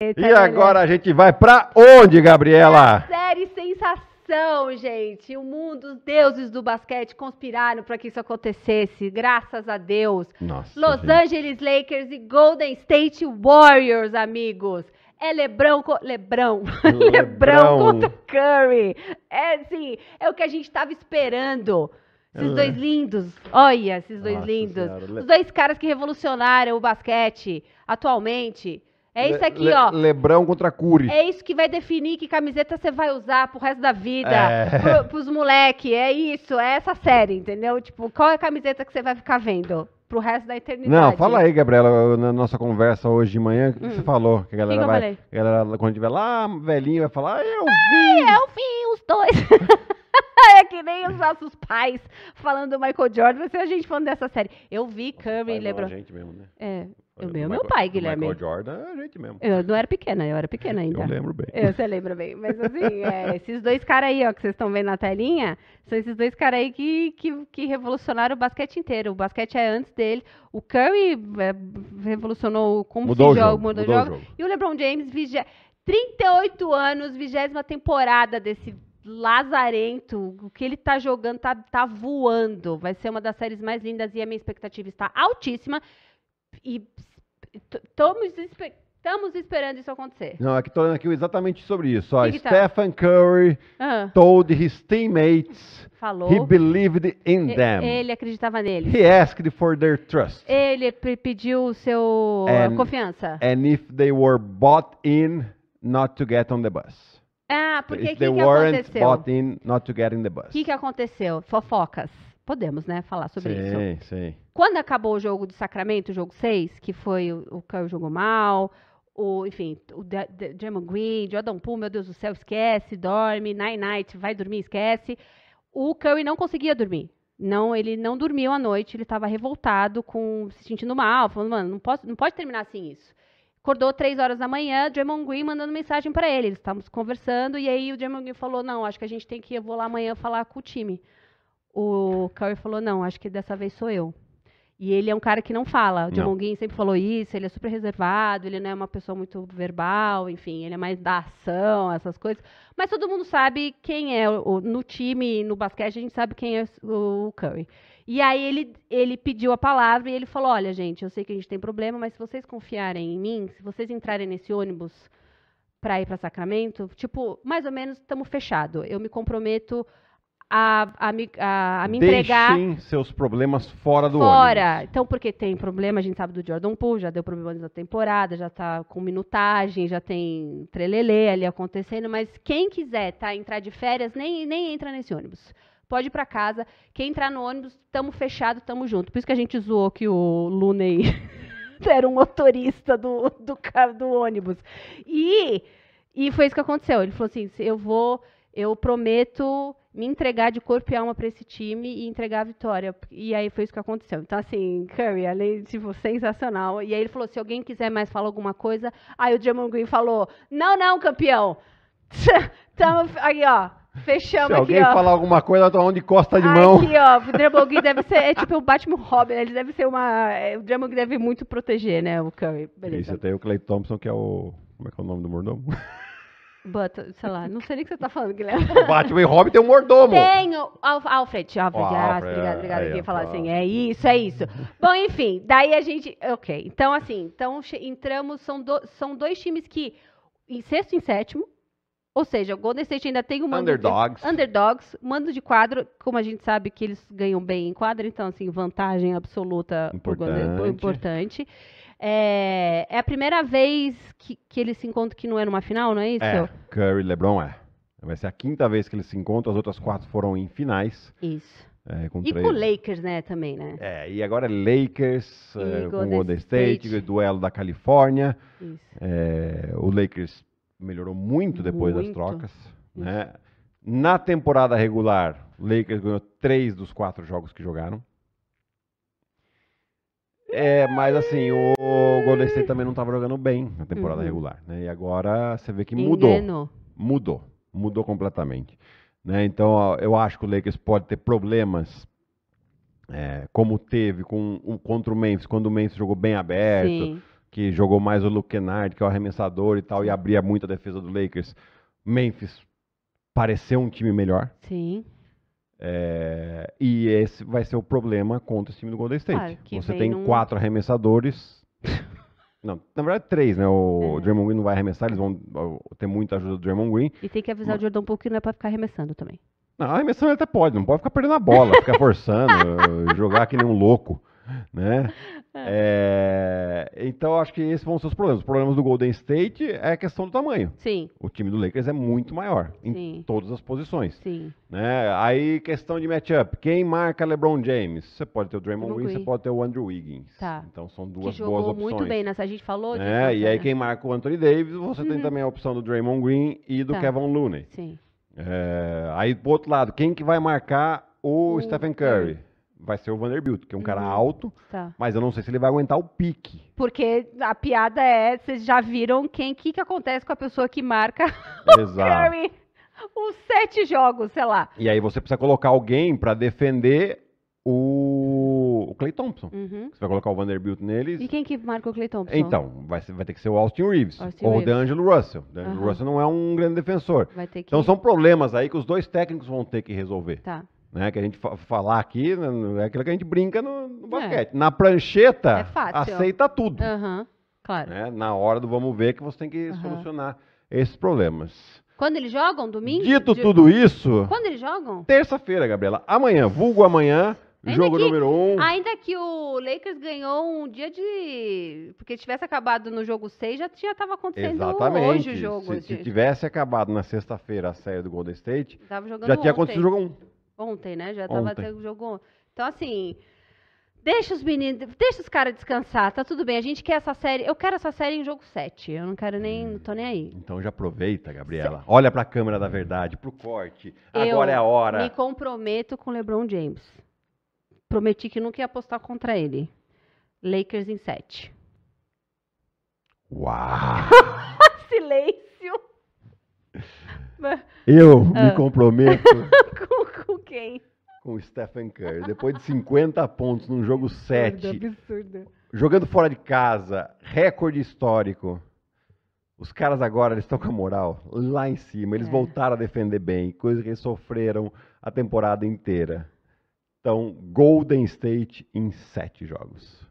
Eita, e né, né? agora a gente vai para onde, Gabriela? É série sensação, gente. O mundo, os deuses do basquete conspiraram para que isso acontecesse. Graças a Deus. Nossa, Los gente. Angeles Lakers e Golden State Warriors, amigos. É Lebrão, co... Lebrão, Lebrão, contra Curry. É sim, é o que a gente estava esperando. Esses dois é. lindos, olha, esses dois Nossa lindos. Senhora. Os dois caras que revolucionaram o basquete atualmente. É isso aqui, Le, ó. Lebrão contra Curi. É isso que vai definir que camiseta você vai usar pro resto da vida, é. pro, pros moleque. É isso, é essa série, entendeu? Tipo, qual é a camiseta que você vai ficar vendo pro resto da eternidade? Não, fala aí, Gabriela, na nossa conversa hoje de manhã, o que, hum. você falou? Que a galera que vai, falei? A galera, quando tiver lá, velhinho, vai falar, ah, eu ah, vi! Ai, é, eu vi os dois! é que nem os nossos pais falando do Michael Jordan, você a gente falando dessa série. Eu vi Curry e LeBron. É a gente mesmo, né? É. O meu, é meu pai, Guilherme. Michael Jordan, a é gente mesmo. Eu não era pequena, eu era pequena ainda. Eu lembro bem. Eu, você lembra bem. Mas assim, é, esses dois caras aí, ó, que vocês estão vendo na telinha, são esses dois caras aí que, que, que, revolucionaram o basquete inteiro. O basquete é antes dele. O Curry é, revolucionou como mudou se jogo, mudou, mudou jogo. o jogo. E o LeBron James, vigia, 38 anos, vigésima temporada desse lazarento. O que ele tá jogando tá, tá voando. Vai ser uma das séries mais lindas e a minha expectativa está altíssima e estamos Estamos esperando isso acontecer. Não, aqui é estou lendo aqui exatamente sobre isso. Ó, que tá? Stephen tá? Curry ah. told his teammates Falou. he believed in e, them. Ele acreditava neles. He asked for their trust. Ele pediu seu and, confiança. And if they were bought in, not to get on the bus. Ah, porque o que, que aconteceu? bought in, not to get in the bus. O que, que aconteceu? Fofocas. Podemos, né, falar sobre sim, isso. Sim, sim. Quando acabou o jogo de Sacramento, o jogo 6, que foi o Curry jogou mal, o, enfim, o Draymond Green, Jordan Poole, meu Deus do céu, esquece, dorme, night night, vai dormir, esquece. O Curry não conseguia dormir. Não, ele não dormiu à noite, ele estava revoltado, com se sentindo mal, falando, mano, não, posso, não pode terminar assim isso. Acordou três horas da manhã, Draymond Green mandando mensagem para ele, eles estávamos conversando, e aí o Draymond Green falou, não, acho que a gente tem que, eu vou lá amanhã falar com o time o Curry falou: não, acho que dessa vez sou eu. E ele é um cara que não fala. O Jamonguin sempre falou isso, ele é super reservado, ele não é uma pessoa muito verbal, enfim, ele é mais da ação, essas coisas. Mas todo mundo sabe quem é o, no time, no basquete, a gente sabe quem é o Curry. E aí ele, ele pediu a palavra e ele falou: Olha, gente, eu sei que a gente tem problema, mas se vocês confiarem em mim, se vocês entrarem nesse ônibus para ir para Sacramento, tipo, mais ou menos estamos fechado. Eu me comprometo a, a, me, a, a me entregar. Deixem seus problemas fora do fora. ônibus. Então, porque tem problema, a gente sabe do Jordan Poole, já deu problema na temporada, já está com minutagem, já tem trelelê ali acontecendo, mas quem quiser tá, entrar de férias, nem, nem entra nesse ônibus. Pode ir para casa. Quem entrar no ônibus, tamo fechado, tamo junto. Por isso que a gente zoou que o Luney era um motorista do, do, do ônibus. E, e foi isso que aconteceu. Ele falou assim: eu vou eu prometo me entregar de corpo e alma para esse time e entregar a vitória. E aí foi isso que aconteceu. Então, assim, Curry, além de tipo, sensacional. E aí ele falou: se alguém quiser mais falar alguma coisa. Aí o Draymond Green falou: não, não, campeão. Tamo aí, ó. Fechamos Se alguém aqui, falar alguma coisa, eu de costa de mão. Aqui, ó, o Drummond deve ser, é tipo o Batman Robin, né? ele deve ser uma, é, o Drummond deve muito proteger, né, o Curry. Beleza. Isso, tem o Clay Thompson, que é o, como é que é o nome do mordomo? But, sei lá, não sei nem o que você tá falando, Guilherme. O Batman e Robin tem é um mordomo. Tenho. Alfred, Alfred, Alfred, oh, Alfred obrigado, obrigado. É, eu ia é, falar tá. assim, é isso, é isso. Bom, enfim, daí a gente. Ok, então assim, então entramos, são, do, são dois times que, em sexto e em sétimo, ou seja, o Golden State ainda tem um mando underdogs. De, underdogs, mando de quadro, como a gente sabe que eles ganham bem em quadro, então assim, vantagem absoluta importante. Golden, importante. É, é a primeira vez que, que eles se encontram que não é numa final, não é isso? É, Curry e LeBron é. Vai ser a quinta vez que eles se encontram, as outras quatro foram em finais. Isso. É, com e três. com o Lakers, né, também, né? É, e agora é Lakers é, com o Golden State, State, duelo da Califórnia. Isso. É, o Lakers melhorou muito depois muito. das trocas, né? Na temporada regular, o Lakers ganhou três dos quatro jogos que jogaram. É, mas assim, o Golden State também não estava jogando bem na temporada uhum. regular, né? E agora você vê que mudou. Mudou. Mudou completamente. Né? Então, eu acho que o Lakers pode ter problemas é, como teve com, um, contra o Memphis, quando o Memphis jogou bem aberto, Sim. que jogou mais o Luke Kennard, que é o arremessador e tal, e abria muito a defesa do Lakers. Memphis pareceu um time melhor. Sim. É, e esse vai ser o problema contra esse time do Golden State. Ah, Você tem quatro arremessadores. não, na verdade, três, né? O é. Draymond Green não vai arremessar, eles vão ter muita ajuda do Draymond Green. E tem que avisar mas... o Jordan pouco que não é pra ficar arremessando também. Não, arremessando ele até pode, não pode ficar perdendo a bola, ficar forçando, jogar que nem um louco. né? É, é então acho que esses vão ser os problemas. Os problemas do Golden State é a questão do tamanho. Sim. O time do Lakers é muito maior em todas as posições. Sim. Né? Aí questão de matchup. Quem marca LeBron James? Você pode ter o Draymond Green, você pode ter o Andrew Wiggins. Tá. Então são duas que jogou boas opções. muito bem nessa, a gente falou Né? E aí né? quem marca o Anthony Davis, você uhum. tem também a opção do Draymond Green e do tá. Kevin Looney. Sim. É, aí, do outro lado, quem que vai marcar o, o Stephen Curry? vai ser o Vanderbilt, que é um uhum. cara alto, tá. mas eu não sei se ele vai aguentar o pique. Porque a piada é, vocês já viram quem que, que acontece com a pessoa que marca Exato. o Curry, os sete jogos, sei lá. E aí você precisa colocar alguém para defender o, o Clay Thompson. Uhum. Você vai colocar o Vanderbilt neles. E quem que marca o Clay Thompson? Então, vai, vai ter que ser o Austin Reeves Austin ou o DeAngelo Russell. DeAngelo uhum. Russell não é um grande defensor. Então que... Então são problemas aí que os dois técnicos vão ter que resolver. Tá né? Que a gente fa falar aqui né, é aquilo que a gente brinca no, no é. basquete. É. Na prancheta, é aceita tudo. Uhum, claro. Né? Na hora do vamos ver que você tem que uhum. solucionar esses problemas. Quando eles jogam? Domingo? Dito de... tudo isso. Quando eles jogam? Terça-feira, Gabriela. Amanhã, vulgo amanhã. Ainda jogo que, número um. Ainda que o Lakers ganhou um dia de. Porque tivesse acabado no jogo 6, já tinha estava acontecendo Exatamente. hoje o jogo. Se, se tivesse acabado na sexta-feira a série do Golden State, já tinha ontem. acontecido o jogo 1. Um. Ontem, né? Já estava até o jogo ontem. Então, assim, Deixa os meninos, deixa os caras descansar, tá tudo bem. A gente quer essa série, eu quero essa série em jogo 7. Eu não quero nem, hum. não tô nem aí. Então já aproveita, Gabriela. Cê... Olha pra câmera da verdade, pro corte. Agora é a hora. eu Me comprometo com LeBron James. Prometi que nunca ia apostar contra ele. Lakers em 7. Uau! Silêncio. Eu ah. me comprometo quem? Com o Stephen Curry. Depois de 50 pontos num jogo 7. Absurdo, absurdo. Jogando fora de casa, recorde histórico. Os caras agora eles estão com a moral lá em cima. Eles é. voltaram a defender bem, coisa que eles sofreram a temporada inteira. Então, Golden State em sete jogos.